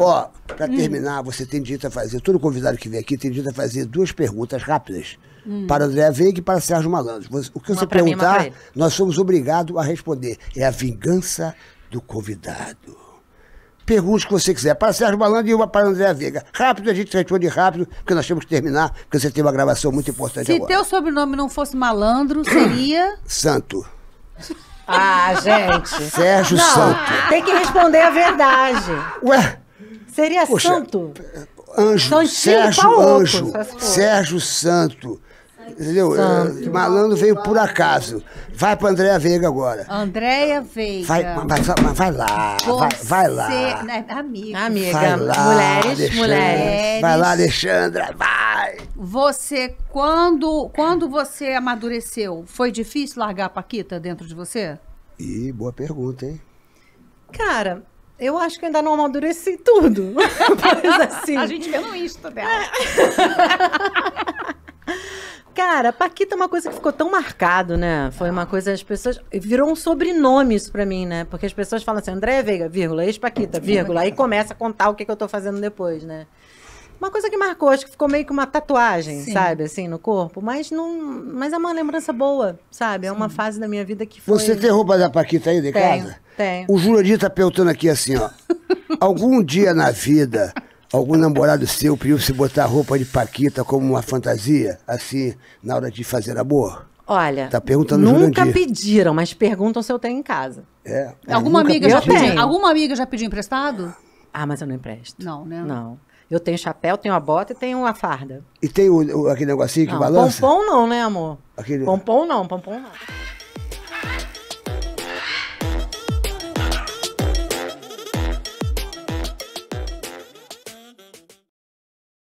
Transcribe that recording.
Ó, para terminar, hum. você tem direito a fazer, todo convidado que vem aqui tem direito a fazer duas perguntas rápidas hum. para André Veiga e para Sérgio Malandro. O que uma você perguntar, mim, nós somos obrigados a responder. É a vingança do convidado. Pergunte o que você quiser. Para Sérgio Malandro e uma para André Veiga. Rápido, a gente responde rápido, porque nós temos que terminar, porque você tem uma gravação muito importante Se agora. Se teu sobrenome não fosse Malandro, seria... Santo. Ah, gente. Sérgio não, Santo. Tem que responder a verdade. Ué... Seria Poxa, santo. É, anjo, Santinho tá Sérgio Anjo, tá Sérgio Santo. Entendeu? É, santo. Malandro veio por acaso. Vai pra Andréia Veiga agora. Andréia Veiga. Vai, vai, vai, vai lá. Vai, vai, lá. É amiga. Amiga. Lá, mulheres, mulheres. Vai lá, Alexandra. Vai. Você, quando, quando você amadureceu, foi difícil largar a Paquita dentro de você? Ih, boa pergunta, hein? Cara, eu acho que ainda não amadureci tudo. Mas assim. A gente vê no Insta dela. É. Cara, Paquita é uma coisa que ficou tão marcado, né? Foi uma coisa, as pessoas. Virou um sobrenome isso pra mim, né? Porque as pessoas falam assim, André Veiga, vírgula, ex-Paquita, vírgula. Aí começa a contar o que, que eu tô fazendo depois, né? uma coisa que marcou, acho que ficou meio que uma tatuagem, Sim. sabe, assim, no corpo. Mas não. Mas é uma lembrança boa, sabe? É uma Sim. fase da minha vida que foi. Você tem roupa da Paquita aí de tenho, casa? Tenho. O Jurandir tá perguntando aqui assim, ó. algum dia na vida, algum namorado seu pediu se botar a roupa de Paquita como uma fantasia, assim, na hora de fazer amor? Olha, tá perguntando nunca pediram, mas perguntam se eu tenho em casa. É, é alguma amiga pediu? já pediu, alguma amiga já pediu emprestado? Ah, mas eu não empresto. Não, né? Não. Eu tenho chapéu, tenho a bota e tenho a farda. E tem o, o, aquele negocinho que não, balança? Pompom não, né, amor? Aquele... Pompom não, pompom não.